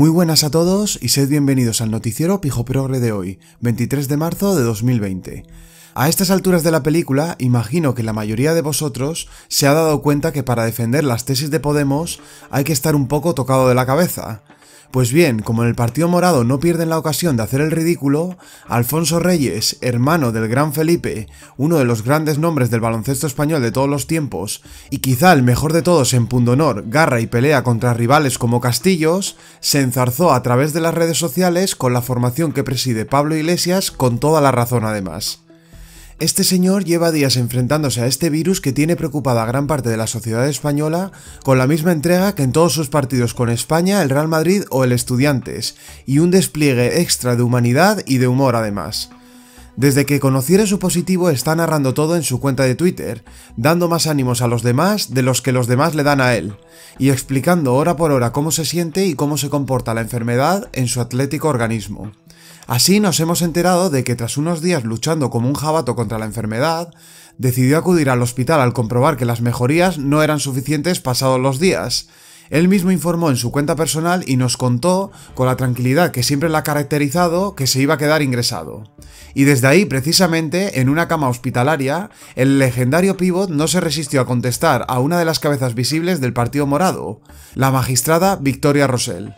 Muy buenas a todos y sed bienvenidos al noticiero Pijo Progre de hoy, 23 de marzo de 2020. A estas alturas de la película, imagino que la mayoría de vosotros se ha dado cuenta que para defender las tesis de Podemos hay que estar un poco tocado de la cabeza. Pues bien, como en el Partido Morado no pierden la ocasión de hacer el ridículo, Alfonso Reyes, hermano del gran Felipe, uno de los grandes nombres del baloncesto español de todos los tiempos, y quizá el mejor de todos en pundonor, garra y pelea contra rivales como Castillos, se enzarzó a través de las redes sociales con la formación que preside Pablo Iglesias con toda la razón además. Este señor lleva días enfrentándose a este virus que tiene preocupada a gran parte de la sociedad española con la misma entrega que en todos sus partidos con España, el Real Madrid o el Estudiantes, y un despliegue extra de humanidad y de humor además. Desde que conociera su positivo está narrando todo en su cuenta de Twitter, dando más ánimos a los demás de los que los demás le dan a él, y explicando hora por hora cómo se siente y cómo se comporta la enfermedad en su atlético organismo. Así nos hemos enterado de que tras unos días luchando como un jabato contra la enfermedad, decidió acudir al hospital al comprobar que las mejorías no eran suficientes pasados los días. Él mismo informó en su cuenta personal y nos contó, con la tranquilidad que siempre la ha caracterizado, que se iba a quedar ingresado. Y desde ahí, precisamente, en una cama hospitalaria, el legendario pívot no se resistió a contestar a una de las cabezas visibles del Partido Morado, la magistrada Victoria Rosell.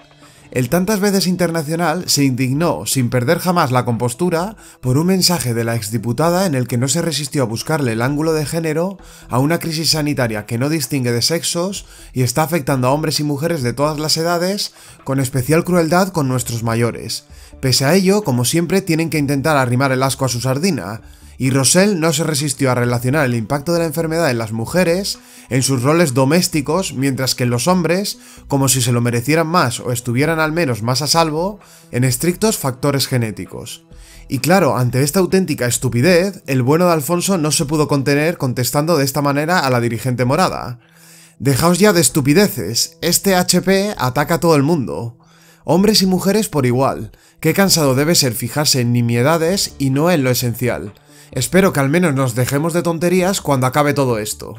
El tantas veces internacional se indignó, sin perder jamás la compostura, por un mensaje de la exdiputada en el que no se resistió a buscarle el ángulo de género a una crisis sanitaria que no distingue de sexos y está afectando a hombres y mujeres de todas las edades, con especial crueldad con nuestros mayores. Pese a ello, como siempre, tienen que intentar arrimar el asco a su sardina, y Rosell no se resistió a relacionar el impacto de la enfermedad en las mujeres, en sus roles domésticos, mientras que en los hombres, como si se lo merecieran más o estuvieran al menos más a salvo, en estrictos factores genéticos. Y claro, ante esta auténtica estupidez, el bueno de Alfonso no se pudo contener contestando de esta manera a la dirigente morada. Dejaos ya de estupideces, este HP ataca a todo el mundo hombres y mujeres por igual. Qué cansado debe ser fijarse en nimiedades y no en lo esencial. Espero que al menos nos dejemos de tonterías cuando acabe todo esto.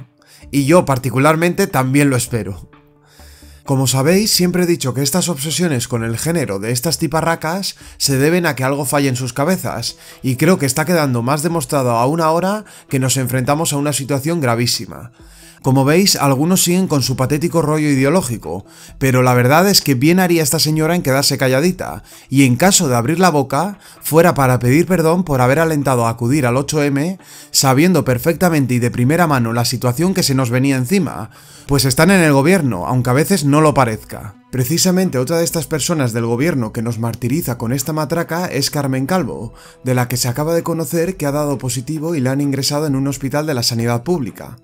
Y yo particularmente también lo espero. Como sabéis, siempre he dicho que estas obsesiones con el género de estas tiparracas se deben a que algo falle en sus cabezas, y creo que está quedando más demostrado aún ahora que nos enfrentamos a una situación gravísima. Como veis, algunos siguen con su patético rollo ideológico, pero la verdad es que bien haría esta señora en quedarse calladita, y en caso de abrir la boca, fuera para pedir perdón por haber alentado a acudir al 8M, sabiendo perfectamente y de primera mano la situación que se nos venía encima, pues están en el gobierno, aunque a veces no lo parezca. Precisamente otra de estas personas del gobierno que nos martiriza con esta matraca es Carmen Calvo, de la que se acaba de conocer que ha dado positivo y la han ingresado en un hospital de la sanidad pública.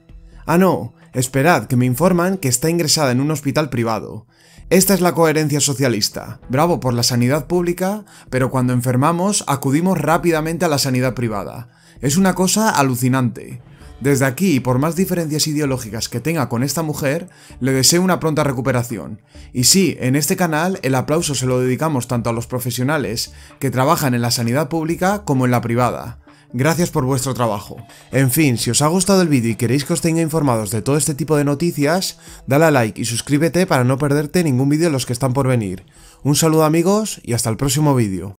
Ah, no, esperad, que me informan que está ingresada en un hospital privado. Esta es la coherencia socialista. Bravo por la sanidad pública, pero cuando enfermamos acudimos rápidamente a la sanidad privada. Es una cosa alucinante. Desde aquí, por más diferencias ideológicas que tenga con esta mujer, le deseo una pronta recuperación. Y sí, en este canal el aplauso se lo dedicamos tanto a los profesionales que trabajan en la sanidad pública como en la privada. Gracias por vuestro trabajo. En fin, si os ha gustado el vídeo y queréis que os tenga informados de todo este tipo de noticias, dale a like y suscríbete para no perderte ningún vídeo de los que están por venir. Un saludo amigos y hasta el próximo vídeo.